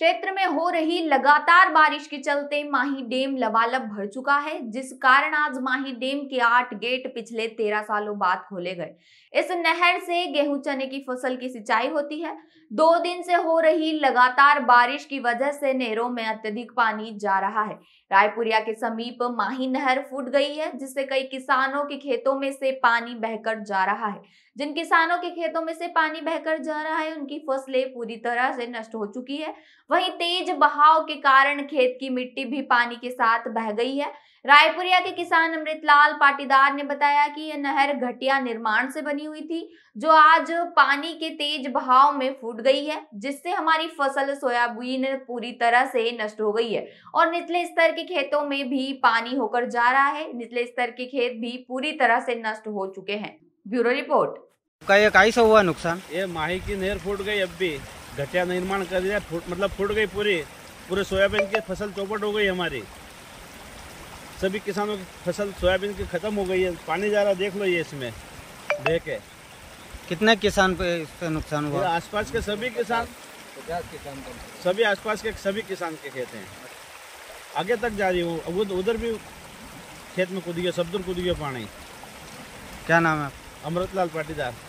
क्षेत्र में हो रही लगातार बारिश के चलते माही डैम लबालब भर चुका है जिस कारण आज माही डैम के आठ गेट पिछले तेरह सालों बाद खोले गए इस नहर से गेहूं चने की फसल की सिंचाई होती है दो दिन से हो रही लगातार बारिश की वजह से नहरों में अत्यधिक पानी जा रहा है रायपुरिया के समीप माही नहर फूट गई है जिससे कई किसानों के खेतों में से पानी बहकर जा रहा है जिन किसानों के खेतों में से पानी बहकर जा रहा है उनकी फसलें पूरी तरह से नष्ट हो चुकी है वहीं तेज बहाव के कारण खेत की मिट्टी भी पानी के साथ बह गई है रायपुरिया के किसान अमृतलाल पाटीदार ने बताया कि यह नहर घटिया निर्माण से बनी हुई थी जो आज पानी के तेज बहाव में फूट गई है जिससे हमारी फसल सोयाबीन पूरी तरह से नष्ट हो गई है और निचले स्तर के खेतों में भी पानी होकर जा रहा है निचले स्तर के खेत भी पूरी तरह से नष्ट हो चुके हैं ब्यूरो रिपोर्ट का ये कैसा हुआ नुकसान ये माही की नहर फूट गई अब भी घटिया निर्माण कर दिया फुट मतलब फूट गई पूरी पूरे सोयाबीन की फसल चौपट हो गई हमारी सभी किसानों की फसल सोयाबीन की ख़त्म हो गई है पानी जा रहा देख लो ये इसमें देखे कितने किसान पे इसका नुकसान हुआ आसपास के सभी किसान किसान सभी आसपास के सभी किसान के खेत हैं आगे तक जा रही हूँ वो उधर भी खेत में कूद गया सब दूर कूद गया पानी क्या नाम है अमृतलाल पाटीदार